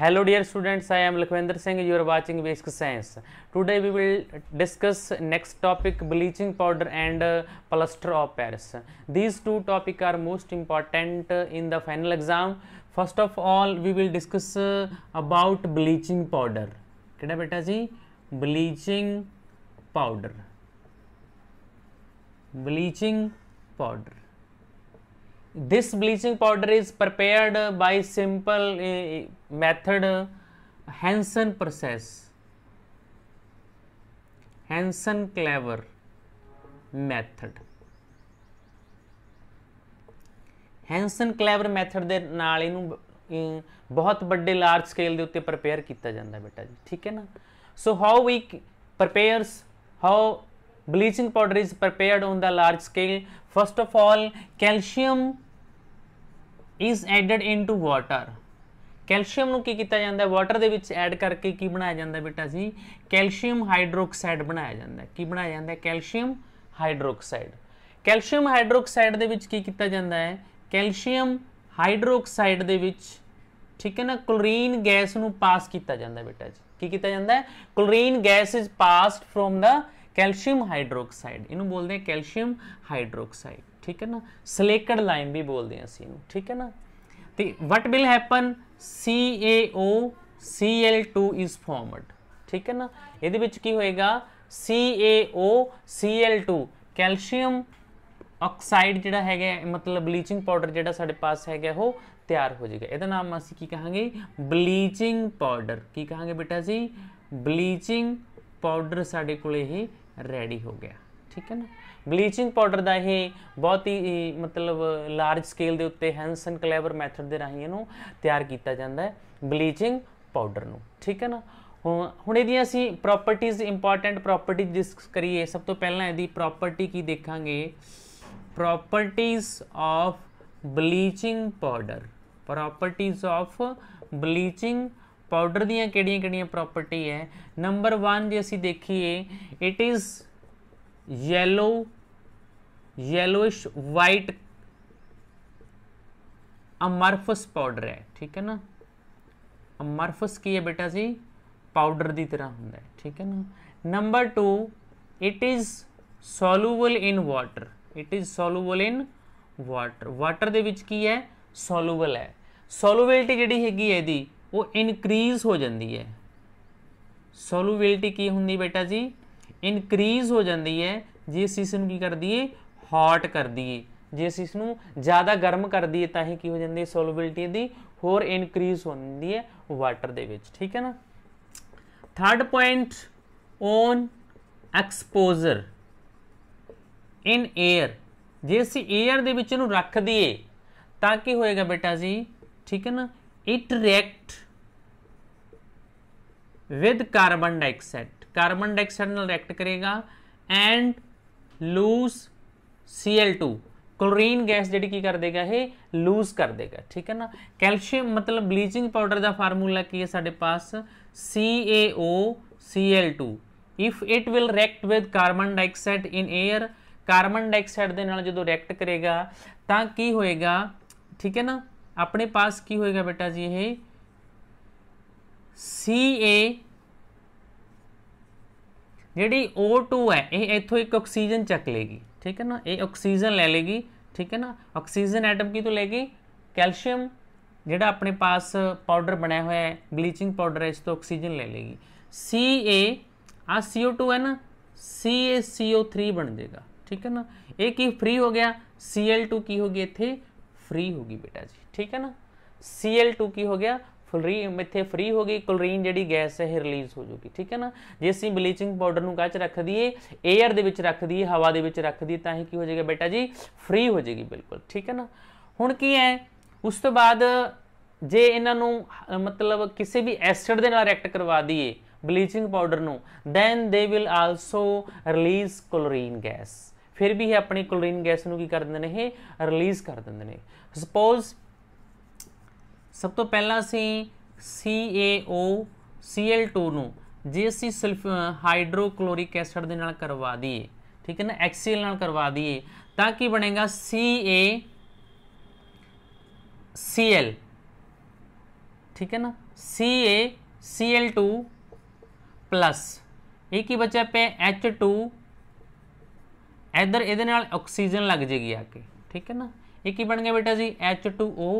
hello dear students I am Lakhwinder Singh you are watching basic science today we will discuss next topic bleaching powder and plaster of Paris these two topic are most important in the final exam first of all we will discuss about bleaching powder क्या बेटा जी bleaching powder bleaching powder this bleaching powder is prepared by simple uh, method uh, hansen process hansen clever method hansen clever method ਦੇ ਨਾਲ ਇਹਨੂੰ ਬਹੁਤ ਵੱਡੇ large scale ਦੇ ਉੱਤੇ ਪ੍ਰਪੇਅਰ ਕੀਤਾ ਜਾਂਦਾ ਬੇਟਾ ਜੀ ਠੀਕ ਹੈ ਨਾ so how we prepares how bleaching powder is prepared on the large scale first of all calcium is added into water calcium ਨੂੰ ਕੀ ਕੀਤਾ ਜਾਂਦਾ ਹੈ ਵਾਟਰ ਦੇ ਵਿੱਚ ਐਡ ਕਰਕੇ ਕੀ ਬਣਾਇਆ ਜਾਂਦਾ ਬੇਟਾ ਜੀ ਕੈਲਸ਼ੀਅਮ ਹਾਈਡਰੋਕਸਾਈਡ ਬਣਾਇਆ ਜਾਂਦਾ ਕੀ ਬਣਾਇਆ ਜਾਂਦਾ ਹੈ ਕੈਲਸ਼ੀਅਮ ਹਾਈਡਰੋਕਸਾਈਡ ਕੈਲਸ਼ੀਅਮ ਹਾਈਡਰੋਕਸਾਈਡ ਦੇ ਵਿੱਚ ਕੀ ਕੀਤਾ ਜਾਂਦਾ ਹੈ ਕੈਲਸ਼ੀਅਮ ਹਾਈਡਰੋਕਸਾਈਡ ਦੇ ਵਿੱਚ ਠੀਕ ਹੈ ਨਾ ਕਲੋਰੀਨ ਗੈਸ ਨੂੰ ਪਾਸ ਕੀਤਾ ਜਾਂਦਾ ਬੇਟਾ ਜੀ ਕੀ ਕੀਤਾ ਜਾਂਦਾ ਹੈ chlorine gas is passed from the calcium hydroxide ਇਹਨੂੰ ਬੋਲਦੇ ਆ ਕੈਲਸ਼ੀਅਮ ਹਾਈਡਰੋਕਸਾਈਡ ਠੀਕ ਹੈ ਨਾ ਸਲੇਕਡ ਲਾਈਮ ਵੀ ਬੋਲਦੇ ਆ ਅਸੀਂ ਇਹਨੂੰ ਠੀਕ ਹੈ ਨਾ ਤੇ what will happen CaO Cl2 is formed ਠੀਕ ਹੈ ਨਾ ਇਹਦੇ ਵਿੱਚ ਕੀ ਹੋਏਗਾ CaO Cl2 ਕੈਲਸ਼ੀਅਮ ਆਕਸਾਈਡ ਜਿਹੜਾ ਹੈਗਾ ਮਤਲਬ ਬਲੀਚਿੰਗ ਪਾਊਡਰ ਜਿਹੜਾ ਸਾਡੇ ਪਾਸ ਹੈਗਾ ਉਹ ਤਿਆਰ ਹੋ ਜਾਏਗਾ ਇਹਦਾ ਨਾਮ ਅਸੀਂ ਕੀ ਕਹਾਂਗੇ ਬਲੀਚਿੰਗ ਪਾਊਡਰ ਕੀ ਕਹਾਂਗੇ ਬੇਟਾ ਜੀ ਬਲੀਚਿੰਗ ਪਾਊਡਰ ਸਾਡੇ ਕੋਲ ਇਹ ਰੈਡੀ ਹੋ ਗਿਆ ਠੀਕ ਹੈ ਨਾ ਬਲੀਚਿੰਗ ਪਾਊਡਰ ਦਾ ਇਹ ਬਹੁਤ ਹੀ ਮਤਲਬ ਲਾਰਜ ਸਕੇਲ ਦੇ ਉੱਤੇ ਹੈਂਸਨ ਕਲੇਵਰ ਮੈਥਡ ਦੇ ਰਾਹੀਂ ਇਹਨੂੰ ਤਿਆਰ ਕੀਤਾ ਜਾਂਦਾ ਹੈ ਬਲੀਚਿੰਗ ਪਾਊਡਰ ਨੂੰ ਠੀਕ ਹੈ ਨਾ ਹੁਣ ਇਹਦੀਆਂ ਅਸੀਂ ਪ੍ਰੋਪਰਟੀਆਂ ਇੰਪੋਰਟੈਂਟ ਪ੍ਰੋਪਰਟੀ ਡਿਸਕਸ ਕਰੀਏ ਸਭ ਤੋਂ ਪਹਿਲਾਂ ਇਹਦੀ ਪ੍ਰੋਪਰਟੀ ਕੀ ਦੇਖਾਂਗੇ ਪ੍ਰੋਪਰਟੀਆਂ ਆਫ ਬਲੀਚਿੰਗ ਪਾਊਡਰ ਪ੍ਰੋਪਰਟੀਆਂ ਆਫ ਬਲੀਚਿੰਗ ਪਾਊਡਰ ਦੀਆਂ ਕਿਹੜੀਆਂ ਕਿਹੜੀਆਂ ਪ੍ਰੋਪਰਟੀ ਹੈ ਨੰਬਰ 1 ਜੇ ਅਸੀਂ ਦੇਖੀਏ it is yellow yellowish white amorphous powder ਹੈ ਠੀਕ ਹੈ ਨਾ ਅਮਰਫਸ ਕੀ ਹੈ ਬੇਟਾ ਜੀ ਪਾਊਡਰ ਦੀ ਤਰ੍ਹਾਂ ਹੁੰਦਾ ਹੈ ਠੀਕ ਹੈ ਨਾ number 2 it is soluble in water it is soluble in water water ਦੇ ਵਿੱਚ ਕੀ ਹੈ ਸੋਲੂਬਲ ਹੈ ਸੋਲੂਬਿਲਟੀ ਜਿਹੜੀ ਹੈਗੀ ਹੈ ਇਹਦੀ ਉਹ ਇਨਕਰੀਜ਼ ਹੋ ਜਾਂਦੀ ਹੈ ਸੋਲੂਬਿਲਟੀ ਕੀ ਹੁੰਦੀ ਬੇਟਾ ਜੀ ਇਨਕਰੀਜ਼ ਹੋ ਜਾਂਦੀ ਹੈ ਜੇ ਅਸੀਂ ਇਸ ਨੂੰ ਕੀ ਕਰ ਦਈਏ ਹੌਟ ਕਰ ਦਈਏ ਜੇ ਅਸੀਂ ਇਸ ਨੂੰ ਜ਼ਿਆਦਾ ਗਰਮ ਕਰ ਦਈਏ ਤਾਂ ਇਹ ਕੀ ਹੋ ਜਾਂਦੀ ਹੈ ਸੋਲੂਬਿਲਟੀ ਦੀ ਹੋਰ ਇਨਕਰੀਜ਼ ਹੋ ਜਾਂਦੀ ਹੈ ਵਾਟਰ ਦੇ ਵਿੱਚ ਠੀਕ ਹੈ ਨਾ third point on exposure in air ਜੇ ਅਸੀਂ 에ਅਰ ਦੇ ਵਿੱਚ ਇਹਨੂੰ ਰੱਖ ਦਈਏ ਤਾਂ ਕੀ ਹੋਏਗਾ ਬੇਟਾ ਜੀ ਠੀਕ ਹੈ ਨਾ it react with carbon dioxide carbon dioxide नल करेगा and lose C L two chlorine gas जी कर देगा यह लूज कर देगा ठीक है ना कैल्शियम मतलब ब्लीचिंग पाउडर का फार्मूला की है साढ़े पास C A O C L two if it will react with carbon dioxide in air carbon dioxide के नाल जो रिएक्ट करेगा तो की होएगा ठीक है ना अपने पास की होएगा बेटा जी ये सी ए ਜਿਹੜੀ O2 ਹੈ ਇਹ ਇੱਥੋਂ ਇੱਕ ਆਕਸੀਜਨ ਚੱਕ ਲੇਗੀ ਠੀਕ ਹੈ ਨਾ ਇਹ ਆਕਸੀਜਨ ਲੈ लेगी ठीक है ना ऑक्सीजन एटम की तो लेगी कैल्शियम जोड़ा अपने पास पाउडर बनया हुआ है ब्लीचिंग पाउडर है इस तो ऑक्सीजन ले लेगी सी ए आ सी ओ टू है ना C A C O three बन जाएगा ठीक है ना ये की फ्री हो गया सी एल टू की होगी इतने फ्री होगी बेटा जी ठीक है ना सी एल टू की हो गया ਫਰੀ ਇੱਥੇ ਫਰੀ ਹੋ ਗਈ ਕਲੋਰੀਨ ਜਿਹੜੀ ਗੈਸ ਹੈ ਇਹ ਰਿਲੀਜ਼ ਹੋ ਜੂਗੀ ਠੀਕ ਹੈ ਨਾ ਜੇ ਅਸੀਂ ਬਲੀਚਿੰਗ ਪਾਊਡਰ ਨੂੰ ਕਾਚ ਰੱਖ ਦਈਏ 에ਅਰ ਦੇ ਵਿੱਚ ਰੱਖ ਦਈਏ ਹਵਾ ਦੇ ਵਿੱਚ ਰੱਖ ਦਈਏ ਤਾਂ ਇਹ ਕੀ ਹੋ ਜਾਏਗਾ ਬੇਟਾ ਜੀ ਫਰੀ ਹੋ ਜਾਏਗੀ ਬਿਲਕੁਲ ਠੀਕ ਹੈ ਨਾ ਹੁਣ ਕੀ ਹੈ ਉਸ ਤੋਂ ਬਾਅਦ ਜੇ ਇਹਨਾਂ ਨੂੰ ਮਤਲਬ ਕਿਸੇ ਵੀ ਐਸਿਡ ਦੇ ਨਾਲ ਰਿਐਕਟ ਕਰਵਾ ਦਈਏ ਬਲੀਚਿੰਗ ਪਾਊਡਰ ਨੂੰ then they will also release chlorine gas ਫਿਰ ਵੀ ਇਹ ਆਪਣੀ ਕਲੋਰੀਨ ਗੈਸ ਨੂੰ ਕੀ ਕਰ ਦਿੰਦੇ ਨੇ ਇਹ ਰਿਲੀਜ਼ ਕਰ ਦਿੰਦੇ ਨੇ ਸਪੋਜ਼ सब तो पहला से सी A O C L to जे असी सल्फ हाइड्रोकलोरिक एसड के नाल करवा दीए ठीक है ना एक्सीएल करवा दीए तो बनेगा सी ए सी एल ठीक है ना C A C L two plus एक ही बचा पे एच टू इधर ये ऑक्सीजन लग जाएगी आके ठीक है ना ये ही बन गया बेटा जी एच टू ओ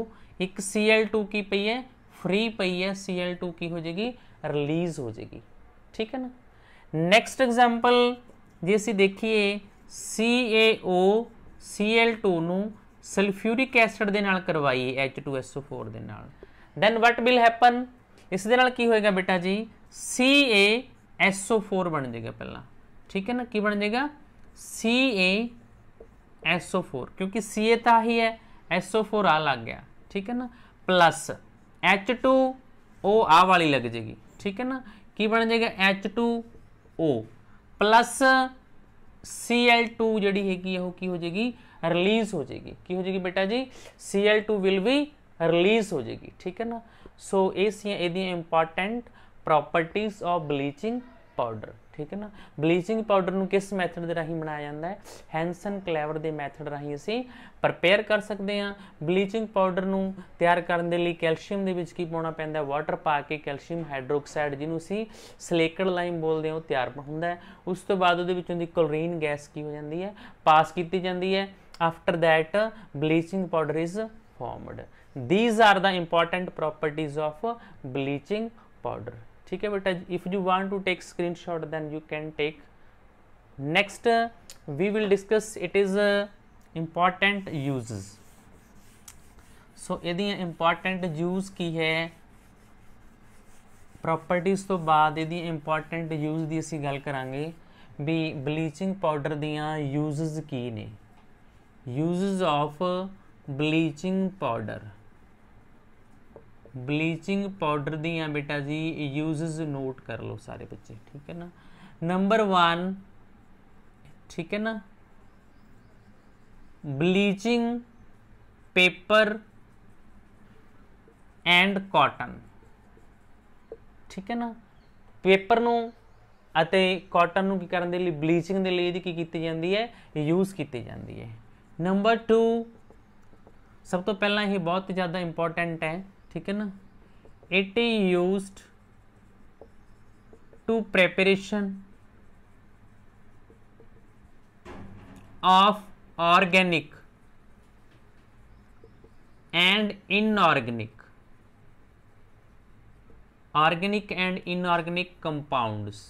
एक सी एल टू की पई है फ्री पई है सी एल टू की हो जाएगी रिलीज हो जाएगी ठीक है ना नेक्स्ट एग्जाम्पल ਜੇ ਅਸੀਂ ਦੇਖੀਏ CaO Cl2 ਨੂੰ ਸਲਫਿਊਰਿਕ ਐਸਿਡ ਦੇ ਨਾਲ ਕਰਵਾਈਏ H2SO4 ਦੇ ਨਾਲ ਦੈਨ ਵਾਟ ਵਿਲ ਹੈਪਨ ਇਸ ਦੇ ਨਾਲ ਕੀ ਹੋਏਗਾ ਬੇਟਾ ਜੀ CaSO4 ਬਣ ਜਾਏਗਾ ਪਹਿਲਾਂ ਠੀਕ ਹੈ ਨਾ ਕੀ ਬਣ ਜਾਏਗਾ CaSO4 ਕਿਉਂਕਿ Ca ਤਾਂ ਹੀ ਹੈ SO4 ਆ ਲੱਗ ਗਿਆ ठीक है ना प्लस एच टू ओ आ वाली लग जाएगी ठीक है ना की बन जाएगा H two O plus C L two जी हैगी हो जाएगी रिलीज हो जाएगी की हो जाएगी बेटा जी सी एल टू विल भी रिलीज हो जाएगी ठीक है ना सो ए सी important properties of bleaching powder ਠੀਕ ਹੈ ਨਾ ਬਲੀਚਿੰਗ ਪਾਊਡਰ ਨੂੰ ਕਿਸ ਮੈਥਡ ਦੇ ਰਾਹੀਂ ਬਣਾਇਆ ਜਾਂਦਾ ਹੈ ਹੈਂਸਨ ਕਲੇਵਰ ਦੇ ਮੈਥਡ ਰਾਹੀਂ ਅਸੀਂ ਪ੍ਰਪੇਅਰ ਕਰ ਸਕਦੇ ਹਾਂ ਬਲੀਚਿੰਗ ਪਾਊਡਰ ਨੂੰ ਤਿਆਰ ਕਰਨ ਦੇ ਲਈ ਕੈਲਸ਼ੀਅਮ ਦੇ ਵਿੱਚ ਕੀ ਪਾਉਣਾ ਪੈਂਦਾ ਹੈ ਵਾਟਰ ਪਾ ਕੇ ਕੈਲਸ਼ੀਅਮ ਹਾਈਡਰੋਕਸਾਈਡ ਜਿਹਨੂੰ ਅਸੀਂ ਸਲੇਕਡ ਲਾਈਮ ਬੋਲਦੇ ਹਾਂ ਉਹ ਤਿਆਰ ਹੁੰਦਾ ਹੈ ਉਸ ਤੋਂ ਬਾਅਦ ਉਹਦੇ ਵਿੱਚੋਂ ਦੀ ਕਲੋਰੀਨ ਗੈਸ ਕੀ ਹੋ ਜਾਂਦੀ ਹੈ ਪਾਸ ਕੀਤੀ ਜਾਂਦੀ ਹੈ after that bleaching powder is formed these are the important ਪ੍ਰੋਪਰਟੀਆਂ ਆਫ ਬਲੀਚਿੰਗ ਪਾਊਡਰ ठीक है बेटा if you want to take screenshot then you can take next we will discuss it is important use so यदि important use की है properties तो बाद यदि इंपॉर्टेंट यूज की असी गल करा भी ब्लीचिंग पाउडर दिया यूज़ की ने use of bleaching powder bleaching powder ਦੀਆਂ ਬੇਟਾ ਜੀ ਯੂਜ਼ਸ ਨੋਟ ਕਰ ਲਓ ਸਾਰੇ ਬੱਚੇ ਠੀਕ ਹੈ ਨਾ ਨੰਬਰ 1 ਠੀਕ ਹੈ ਨਾ ਬਲੀਚਿੰਗ ਪੇਪਰ ਐਂਡ ਕਾਟਨ ਠੀਕ ਹੈ ਨਾ ਪੇਪਰ ਨੂੰ ਅਤੇ ਕਾਟਨ ਨੂੰ ਕੀ ਕਰਨ ਦੇ ਲਈ ਬਲੀਚਿੰਗ ਦੇ ਲਈ ਇਹਦੀ ਕੀ ਕੀਤੀ ਜਾਂਦੀ ਹੈ ਯੂਜ਼ ਕੀਤੀ ਜਾਂਦੀ ਹੈ ਨੰਬਰ 2 ਸਭ ਤੋਂ ਪਹਿਲਾਂ ਇਹ ਬਹੁਤ ਜ਼ਿਆਦਾ ਇੰਪੋਰਟੈਂਟ ਹੈ ठीक है ना it used to preparation of organic and inorganic organic and inorganic compounds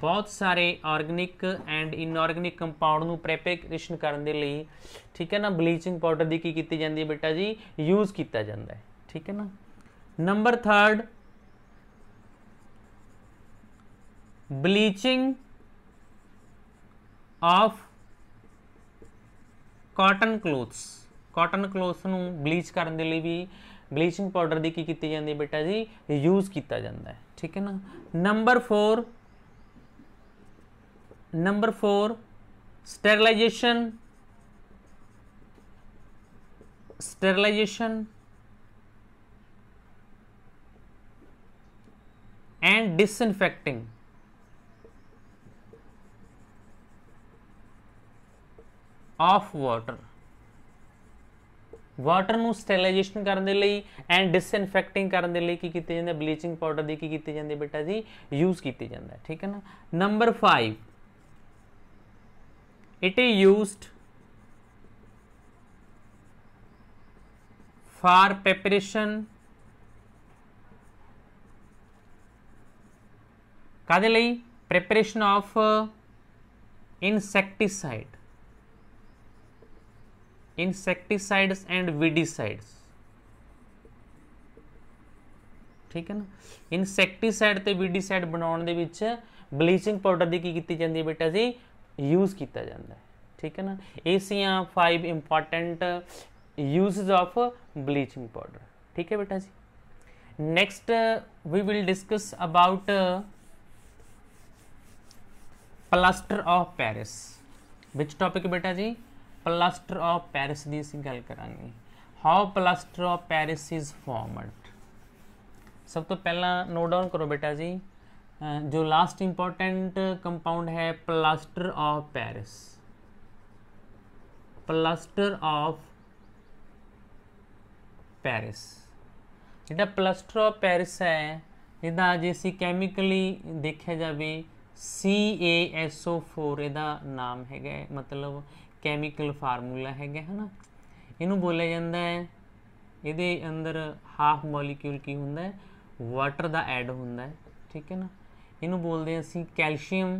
ਬਹੁਤ ਸਾਰੇ ਆਰਗੈਨਿਕ ਐਂਡ ਇਨਆਰਗੈਨਿਕ ਕੰਪਾਊਂਡ ਨੂੰ ਪ੍ਰੈਪਰੇਸ਼ਨ ਕਰਨ ਦੇ ਲਈ ਠੀਕ ਹੈ ਨਾ ਬਲੀਚਿੰਗ ਪਾਊਡਰ ਦੀ ਕੀ ਕੀਤੀ ਜਾਂਦੀ ਹੈ ਬੇਟਾ ਜੀ ਯੂਜ਼ ਕੀਤਾ ਜਾਂਦਾ ਹੈ ਠੀਕ ਹੈ ਨਾ number 3 bleaching of cotton clothes cotton clothes ਨੂੰ ਬਲੀਚ ਕਰਨ ਦੇ ਲਈ ਵੀ ਬਲੀਚਿੰਗ ਪਾਊਡਰ ਦੀ ਕੀ ਕੀਤੀ ਜਾਂਦੀ ਹੈ ਬੇਟਾ ਜੀ ਯੂਜ਼ ਕੀਤਾ ਜਾਂਦਾ ਹੈ ਠੀਕ ਹੈ ਨਾ number 4 number four sterilization sterilization and disinfecting of water water sterilization करने एंड डिसइनफेक्टिंग करने की किए जाते ब्लीचिंग पाउडर की किए जाते बेटा जी यूज किए जाते ठीक है ना number five it is used for preparation कादे ਲਈ preparation of insecticide insecticides and weedicides ਠੀਕ ਹੈ ਨਾ ਇਨਸੈਕਟੀਸਾਈਡ ਤੇ ਵੀਡੀਸਾਈਡ ਬਣਾਉਣ ਦੇ ਵਿੱਚ ਬਲੀਚਿੰਗ ਪਾਊਡਰ ਦੀ ਕੀ ਕੀਤੀ ਜਾਂਦੀ ਹੈ ਬੇਟਾ ਜੀ यूज़ किया जाता है ठीक है ना एसियाँ five important use of bleaching powder ठीक है बेटा जी next we will discuss about plaster of Paris which topic बेटा जी प्लास्टर ऑफ पैरिस की अं गल करा how plaster of Paris is formed सब तो पहला नोट डाउन करो बेटा जी जो लास्ट इम्पॉर्टेंट कंपाउंड है plaster of Paris plaster of Paris ਜਿਹੜਾ ਪਲਸਟਰ ਆਫ ਪੈਰਿਸ ਹੈ ਇਹਦਾ ਜੇ ਅਸੀਂ ਕੈਮੀਕਲੀ ਦੇਖਿਆ ਜਾਵੇ CaSO4 ਇਹਦਾ ਨਾਮ ਹੈਗਾ ਮਤਲਬ ਕੈਮੀਕਲ ਫਾਰਮੂਲਾ ਹੈਗਾ ਹਨਾ ਇਹਨੂੰ ਬੋਲਿਆ ਜਾਂਦਾ ਹੈ ਇਹਦੇ ਅੰਦਰ ਹਾਫ ਮੋਲੀਕਿਊਲ ਕੀ ਹੁੰਦਾ ਹੈ ਵਾਟਰ ਦਾ ਐਡ ਹੁੰਦਾ ਹੈ ਠੀਕ ਹੈ ਨਾ बोलते हैं ਅਸੀਂ कैल्शियम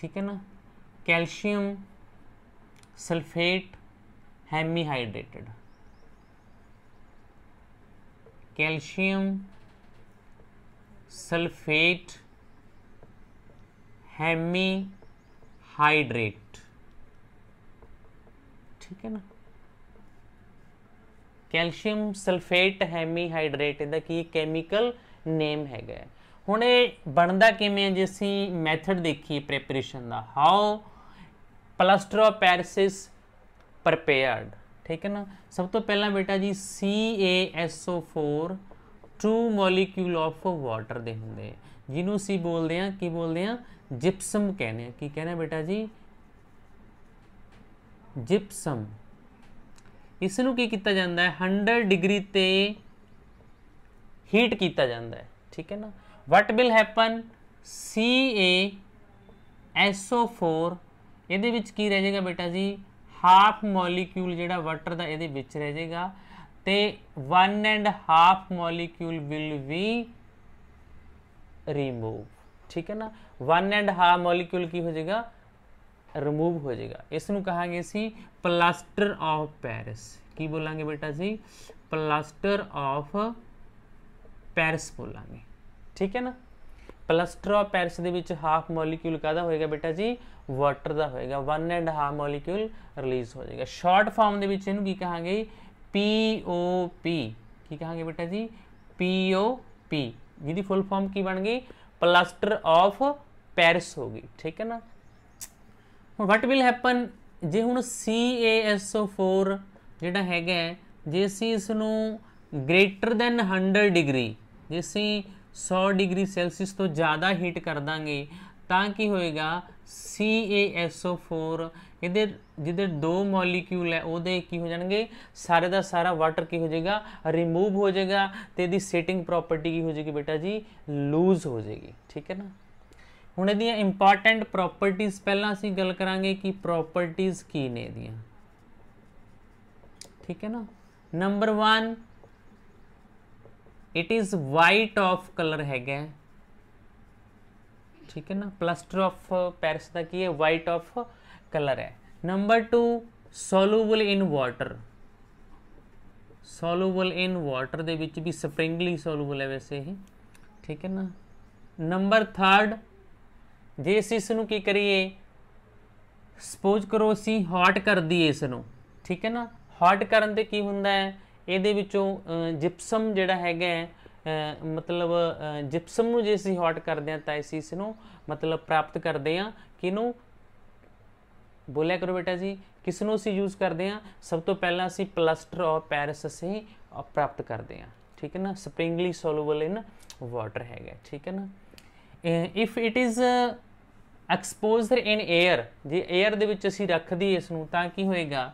ठीक है ना calcium sulphate hemihydrated calcium sulphate hemihydrate ठीक है ना ਕੈਲਸ਼ੀਅਮ ਸਲਫੇਟ ਹੈਮੀਹਾਈਡਰੇਟ ਇਹਦਾ ਕੀ ਕੈਮੀਕਲ ਨੇਮ ਹੈਗਾ ਹੁਣ ਇਹ ਬਣਦਾ ਕਿਵੇਂ ਜੇ ਅਸੀਂ ਮੈਥਡ ਦੇਖੀਏ ਪ੍ਰੈਪਰੇਸ਼ਨ ਦਾ how plaster of plaster of Paris is prepared ਠੀਕ ਹੈ ਨਾ ਸਭ ਤੋਂ ਪਹਿਲਾਂ ਬੇਟਾ ਜੀ CaSO4 2 ਮੋਲੀਕਿਊਲ ਆਫ ਵਾਟਰ ਦੇ ਹੁੰਦੇ ਜਿਹਨੂੰ ਸੀ ਬੋਲਦੇ ਆ ਕੀ ਬੋਲਦੇ ਆ ਜਿਪਸਮ ਕਹਿੰਦੇ ਆ ਕੀ ਕਹਿੰਦੇ ਬੇਟਾ ਜੀ ਜਿਪਸਮ ਇਸ ਨੂੰ ਕੀ ਕੀਤਾ ਜਾਂਦਾ ਹੈ 100 ਡਿਗਰੀ ਤੇ ਹੀਟ ਕੀਤਾ ਜਾਂਦਾ ਹੈ ਠੀਕ ਹੈ ਨਾ ਵਾਟ ਵਿਲ ਹੈਪਨ CaSO4 ਇਹਦੇ ਵਿੱਚ ਕੀ ਰਹਿ ਜਾਏਗਾ ਬੇਟਾ ਜੀ ਹਾਫ ਮੋਲੀਕਿਊਲ ਜਿਹੜਾ ਵਾਟਰ ਦਾ ਇਹਦੇ ਵਿੱਚ ਰਹਿ ਜਾਏਗਾ ਤੇ 1 and half molecule will we remove ਠੀਕ ਹੈ ਨਾ 1 ਐਂਡ ਹਾਫ ਮੋਲੀਕਿਊਲ ਕੀ ਹੋ ਜਾਏਗਾ ਰਿਮੂਵ ਹੋ ਜਾਏਗਾ ਇਸ ਨੂੰ ਕਹਾਂਗੇ ਅਸੀਂ ਪਲਾਸਟਰ ਆਫ ਪੈਰਿਸ ਕੀ ਬੋਲਾਂਗੇ ਬੇਟਾ ਜੀ ਪਲਾਸਟਰ ਆਫ ਪੈਰਿਸ ਬੋਲਾਂਗੇ ਠੀਕ ਹੈ ਨਾ ਪਲਾਸਟਰ ਆਫ ਪੈਰਿਸ ਦੇ ਵਿੱਚ ਹਾਫ ਮੋਲੀਕਿਊਲ ਕਾਦਾ ਹੋਏਗਾ ਬੇਟਾ ਜੀ ਵਾਟਰ ਦਾ ਹੋਏਗਾ 1 ਐਂਡ ਹਾਫ ਮੋਲੀਕਿਊਲ ਰਿਲੀਜ਼ ਹੋ ਜਾਏਗਾ ਸ਼ਾਰਟ ਫਾਰਮ ਦੇ ਵਿੱਚ ਇਹਨੂੰ ਕੀ ਕਹਾਂਗੇ POP ਕੀ ਕਹਾਂਗੇ ਬੇਟਾ ਜੀ POP ਜਿਹਦੀ ਫੁੱਲ ਫਾਰਮ ਕੀ ਬਣ ਗਈ ਪਲਾਸਟਰ ਆਫ ਪੈਰਿਸ ਹੋ ਗਈ ਠੀਕ ਹੈ ਨਾ ਹੁਣ ਵਾਟ ਵਿਲ ਹੈਪਨ ਜੇ ਹੁਣ CaSO4 ਜਿਹੜਾ ਹੈਗਾ ਜੇ ਅਸੀਂ ਇਸ ਨੂੰ ਗ੍ਰੇਟਰ ਦੈਨ 100 ਡਿਗਰੀ ਜੇ ਅਸੀਂ 100 ਡਿਗਰੀ ਸੈਲਸੀਅਸ ਤੋਂ ਜ਼ਿਆਦਾ ਹੀਟ ਕਰ ਦਾਂਗੇ ਤਾਂ ਕੀ ਹੋਏਗਾ CaSO4 ਇਹਦੇ ਜਿਹਦੇ ਦੋ ਮੋਲੀਕਿਊਲ ਹੈ ਉਹਦੇ ਕੀ ਹੋ ਜਾਣਗੇ ਸਾਰੇ ਦਾ ਸਾਰਾ ਵਾਟਰ ਕੀ ਹੋ ਜਾਏਗਾ ਰਿਮੂਵ ਹੋ ਜਾਏਗਾ ਤੇ ਇਹਦੀ ਸੈਟਿੰਗ ਪ੍ਰਾਪਰਟੀ ਕੀ ਹੋ ਜਾਏਗੀ ਬੇਟਾ ਜੀ ਲੂਜ਼ ਹੋ ਜਾਏਗੀ ਠੀਕ ਹੈ ਨਾ हूँ ਇਹਦੀਆਂ ਇੰਪੋਰਟੈਂਟ ਪ੍ਰੋਪਰਟੀਆਂ ਪਹਿਲਾਂ ਅਸੀਂ ਗੱਲ ਕਰਾਂਗੇ ਕਿ ਪ੍ਰੋਪਰਟੀਆਂ ਕੀ ਨੇ ਇਹਦੀਆਂ ठीक है ना number one it is white off colour है ठीक है ना प्लस्टर ऑफ पैरिस का की है वाइट ऑफ कलर है number two soluble in water soluble in water के भी स्प्रिंगली सोलूबल है वैसे ही ठीक है ना नंबर थर्ड ਜੇ ਅਸੀਂ ਇਸ ਨੂੰ ਕੀ ਕਰੀਏ ਸਪੋਜ਼ ਕਰੋ ਅਸੀਂ ਹੌਟ ਕਰ ਦਈਏ ਇਸ ਨੂੰ ਠੀਕ ਹੈ ਨਾ ਹੌਟ ਕਰਨ ਤੇ ਕੀ ਹੁੰਦਾ ਹੈ ਇਹਦੇ ਵਿੱਚੋਂ ਜਿਪਸਮ ਜਿਹੜਾ ਹੈਗਾ ਮਤਲਬ ਜਿਪਸਮ ਨੂੰ ਜੇ ਅਸੀਂ ਹੌਟ ਕਰਦੇ ਹਾਂ ਤਾਂ ਅਸੀਂ ਇਸ ਨੂੰ ਮਤਲਬ ਪ੍ਰਾਪਤ ਕਰਦੇ ਹਾਂ ਕਿਨੂੰ ਬੋਲਿਆ ਕਰੋ ਬੇਟਾ ਜੀ ਕਿਸ ਨੂੰ ਅਸੀਂ ਯੂਜ਼ ਕਰਦੇ ਹਾਂ ਸਭ ਤੋਂ ਪਹਿਲਾਂ ਅਸੀਂ ਪਲਸਟਰ ਆਫ ਪੈਰਿਸ ਅਸੀਂ ਪ੍ਰਾਪਤ ਕਰਦੇ ਹਾਂ ਠੀਕ ਹੈ ਨਾ ਸਪ੍ਰਿੰਗਲੀ ਸੋਲੂਬਲ ਇਨ ਵਾਟਰ ਹੈਗਾ ਠੀਕ ਹੈ ਨਾ if it is exposed in air ਜੇ 에ਅਰ ਦੇ ਵਿੱਚ ਅਸੀਂ ਰੱਖ ਦਈਏ ਇਸ ਨੂੰ ਤਾਂ ਕੀ ਹੋਏਗਾ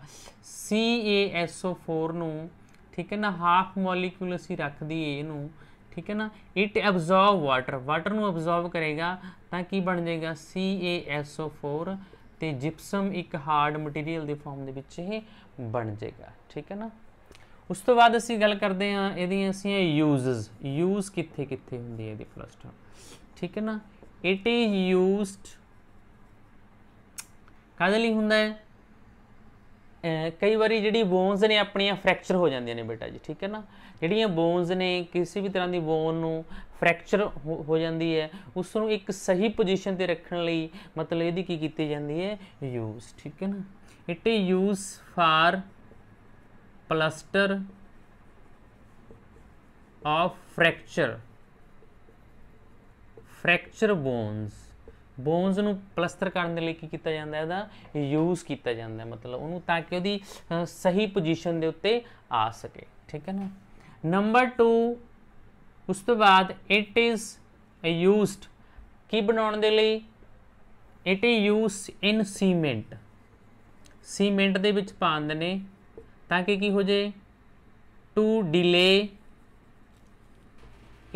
CaSO4 ਨੂੰ ਠੀਕ ਹੈ ਨਾ ਹਾਫ ਮੋਲੀਕਿਊਲ ਅਸੀਂ ਰੱਖ ਦਈਏ ਇਹਨੂੰ ਠੀਕ ਹੈ ਨਾ ਇਟ ਐਬਜ਼ੌਰਬ ਵਾਟਰ ਵਾਟਰ ਨੂੰ ਐਬਜ਼ੌਰਬ ਕਰੇਗਾ ਤਾਂ ਕੀ ਬਣ ਜਾਏਗਾ CaSO4 ਤੇ ਜਿਪਸਮ ਇੱਕ ਹਾਰਡ ਮਟੀਰੀਅਲ ਦੇ ਫਾਰਮ ਦੇ ਵਿੱਚ ਇਹ ਬਣ ਜਾਏਗਾ ਠੀਕ ਹੈ ਨਾ ਉਸ ਤੋਂ ਬਾਅਦ ਅਸੀਂ ਗੱਲ ਕਰਦੇ ਹਾਂ ਇਹਦੀਆਂ ਅਸੀਂ ਯੂਜ਼ਸ ਯੂਜ਼ ਕਿੱਥੇ ਕਿੱਥੇ ਹੁੰਦੀ ਹੈ ਇਹਦੀ ਫਲਸਟਰ ਠੀਕ ਹੈ ਨਾ ਇਟ ਇਜ਼ ਯੂਜ਼ਡ ਕਾਹਦੇ ਲਈ ਹੁੰਦਾ ਹੈ ਕਈ ਵਾਰੀ ਜਿਹੜੀ ਬੋਨਸ ਨੇ ਆਪਣੀਆਂ ਫ੍ਰੈਕਚਰ ਹੋ ਜਾਂਦੀਆਂ ਨੇ ਬੇਟਾ ਜੀ ਠੀਕ ਹੈ ਨਾ ਜਿਹੜੀਆਂ ਬੋਨਸ ਨੇ ਕਿਸੇ ਵੀ ਤਰ੍ਹਾਂ ਦੀ ਬੋਨ ਨੂੰ ਫ੍ਰੈਕਚਰ ਹੋ ਜਾਂਦੀ ਹੈ ਉਸ ਨੂੰ ਇੱਕ ਸਹੀ ਪੋਜੀਸ਼ਨ ਤੇ ਰੱਖਣ ਲਈ ਮਤਲਬ ਇਹਦੀ ਕੀ ਕੀਤੀ ਜਾਂਦੀ ਹੈ ਯੂਜ਼ ਠੀਕ ਹੈ ਨਾ it is use for plaster of fracture fracture bones bones ਨੂੰ ਪਲਸਟਰ ਕਰਨ ਦੇ ਲਈ ਕੀ ਕੀਤਾ ਜਾਂਦਾ ਇਹਦਾ ਯੂਜ਼ ਕੀਤਾ ਜਾਂਦਾ ਹੈ ਮਤਲਬ ਉਹਨੂੰ ਤਾਂ ਕਿ ਉਹਦੀ ਸਹੀ ਪੋਜੀਸ਼ਨ ਦੇ ਉੱਤੇ ਆ ਸਕੇ ਠੀਕ ਹੈ ਨਾ ਨੰਬਰ 2 ਉਸ ਤੋਂ ਬਾਅਦ ਇਟ ਇਜ਼ ਯੂਜ਼ਡ ਕੀ ਬਣਾਉਣ ਦੇ ਲਈ it is used in cement cement ਦੇ ਵਿੱਚ ਪਾਉਂਦੇ ਨੇ ਤਾਂ ਕਿ ਕੀ ਹੋ ਜੇ to delay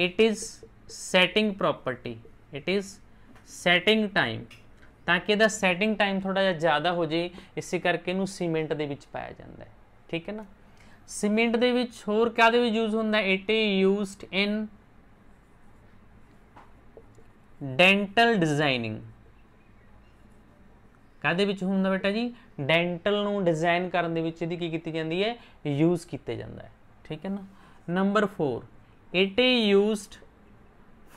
it is setting property it is setting time ਤਾਂ ਕਿ ਇਹਦਾ ਸੈਟਿੰਗ ਟਾਈਮ ਥੋੜਾ ਜਿਹਾ ਜ਼ਿਆਦਾ ਹੋ ਜੇ ਇਸੇ ਕਰਕੇ ਇਹਨੂੰ ਸੀਮੈਂਟ ਦੇ ਵਿੱਚ ਪਾਇਆ ਜਾਂਦਾ ਹੈ ਠੀਕ ਹੈ ਨਾ ਸੀਮੈਂਟ ਦੇ ਵਿੱਚ ਹੋਰ ਕਾਦੇ ਵਿੱਚ ਯੂਜ਼ ਹੁੰਦਾ it is used in dental designing ਕਾਦੇ ਵਿੱਚ ਹੁੰਦਾ ਬੇਟਾ ਜੀ ਡੈਂਟਲ ਨੂੰ ਡਿਜ਼ਾਈਨ ਕਰਨ ਦੇ ਵਿੱਚ ਇਹਦੀ ਕੀ ਕੀਤੀ ਜਾਂਦੀ ਹੈ ਯੂਜ਼ ਕੀਤੇ ਜਾਂਦਾ ਹੈ ਠੀਕ ਹੈ ਨਾ number 4 it is used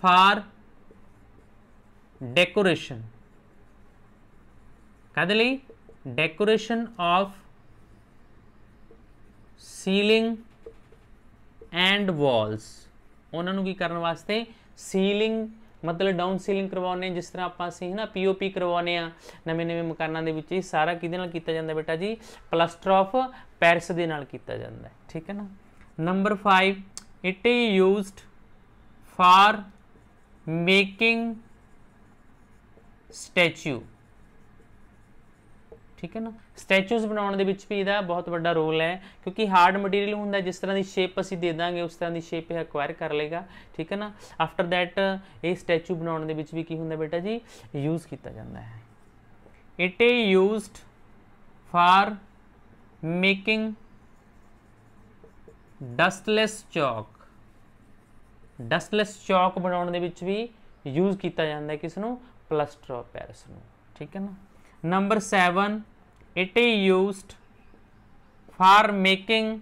for decoration कदली decoration of ceiling and walls उन्होंने की करने वास्ते ਸੀਲਿੰਗ ਮਤਲਬ ਡਾਊਨ ਸੀਲਿੰਗ ਕਰਵਾਉਨੇ ਜਿਸ ਤਰ੍ਹਾਂ ਆਪਾਂ ਸੀ ਨਾ ਪੀਓਪੀ ਕਰਵਾਉਨੇ ਆ ਨਵੇਂ ਨਵੇਂ ਮਕਾਨਾਂ ਦੇ ਵਿੱਚ ਇਹ ਸਾਰਾ ਕਿਹਦੇ ਨਾਲ ਕੀਤਾ ਜਾਂਦਾ ਬੇਟਾ ਜੀ ਪਲਸਟਰ ਆਫ ਪੈਰਿਸ ਦੇ ਨਾਲ ਕੀਤਾ ਜਾਂਦਾ ਠੀਕ ਹੈ ਨਾ number 5 it is used for making statue ਠੀਕ ਹੈ ਨਾ ਸਟੈਚੂਸ ਬਣਾਉਣ ਦੇ ਵਿੱਚ ਵੀ ਇਹਦਾ ਬਹੁਤ ਵੱਡਾ ਰੋਲ ਹੈ ਕਿਉਂਕਿ ਹਾਰਡ ਮਟੀਰੀਅਲ ਹੁੰਦਾ ਜਿਸ ਤਰ੍ਹਾਂ ਦੀ ਸ਼ੇਪ ਅਸੀਂ ਦੇ ਦਾਂਗੇ ਉਸ ਤਰ੍ਹਾਂ ਦੀ ਸ਼ੇਪ ਇਹ ਅਕਵਾਇਰ ਕਰ ਲੇਗਾ ਠੀਕ ਹੈ ਨਾ ਆਫਟਰ ਥੈਟ ਇਹ ਸਟੈਚੂ ਬਣਾਉਣ ਦੇ ਵਿੱਚ ਵੀ ਕੀ ਹੁੰਦਾ ਬੇਟਾ ਜੀ ਯੂਜ਼ ਕੀਤਾ ਜਾਂਦਾ ਹੈ it is used for making dustless chalk dustless chalk ਬਣਾਉਣ ਦੇ ਵਿੱਚ ਵੀ ਯੂਜ਼ ਕੀਤਾ ਜਾਂਦਾ ਹੈ ਕਿਸ ਨੂੰ ਪਲਸਟਰ ਆਫ ਪੈਰਿਸ ਨੂੰ ਠੀਕ ਹੈ ਨਾ number 7 it is used for making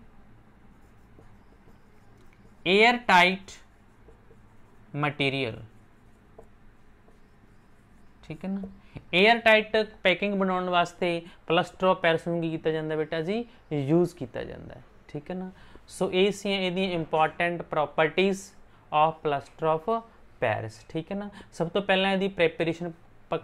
airtight material ਠੀਕ ਹੈ ਨਾ 에ਅਰ ਟਾਈਟ ਪੈਕਿੰਗ ਬਣਾਉਣ ਵਾਸਤੇ ਪਲਸਟਰ ਆਫ ਪੈਰਿਸ ਨੂੰ ਕੀ ਕੀਤਾ ਜਾਂਦਾ ਬੇਟਾ ਜੀ ਯੂਜ਼ ਕੀਤਾ ਜਾਂਦਾ ਠੀਕ ਹੈ ਨਾ ਸੋ ਇਹ ਸੀ ਇਹਦੀਆਂ ਇੰਪੋਰਟੈਂਟ ਪ੍ਰੋਪਰਟੀਆਂ ਆਫ ਪਲਸਟਰ ਆਫ ਪੈਰਿਸ ਠੀਕ ਹੈ ਨਾ ਸਭ ਤੋਂ ਪਹਿਲਾਂ ਇਹਦੀ ਪ੍ਰੈਪਰੇਸ਼ਨ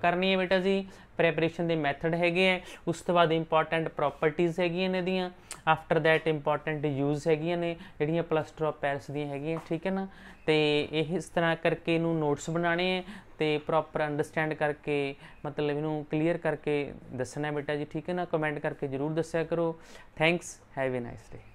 ਕਰਨੀ ਹੈ ਬੇਟਾ ਜੀ ਪ੍ਰੈਪਰੇਸ਼ਨ ਦੇ ਮੈਥਡ ਹੈਗੇ ਆ ਉਸ ਤੋਂ ਬਾਅਦ ਇੰਪੋਰਟੈਂਟ ਪ੍ਰੋਪਰਟੀਆਂ ਹੈਗੀਆਂ ਨੇ ਇਹਦੀਆਂ ਆਫਟਰ ਥੈਟ ਇੰਪੋਰਟੈਂਟ ਯੂਜ਼ ਹੈਗੀਆਂ ਨੇ ਜਿਹੜੀਆਂ ਪਲਸਟਰ ਆਫ ਪੈਰਿਸ ਦੀਆਂ ਹੈਗੀਆਂ ਠੀਕ ਹੈ ਨਾ ਤੇ ਇਹ ਇਸ ਤਰ੍ਹਾਂ ਕਰਕੇ ਇਹਨੂੰ ਨੋਟਸ ਬਣਾਣੇ ਆ ਤੇ ਪ੍ਰੋਪਰ ਅੰਡਰਸਟੈਂਡ ਕਰਕੇ ਮਤਲਬ ਇਹਨੂੰ ਕਲੀਅਰ ਕਰਕੇ ਦੱਸਣਾ ਬੇਟਾ ਜੀ ਠੀਕ ਹੈ ਨਾ ਕਮੈਂਟ ਕਰਕੇ ਜਰੂਰ ਦੱਸਿਆ ਕਰੋ thanks have a nice day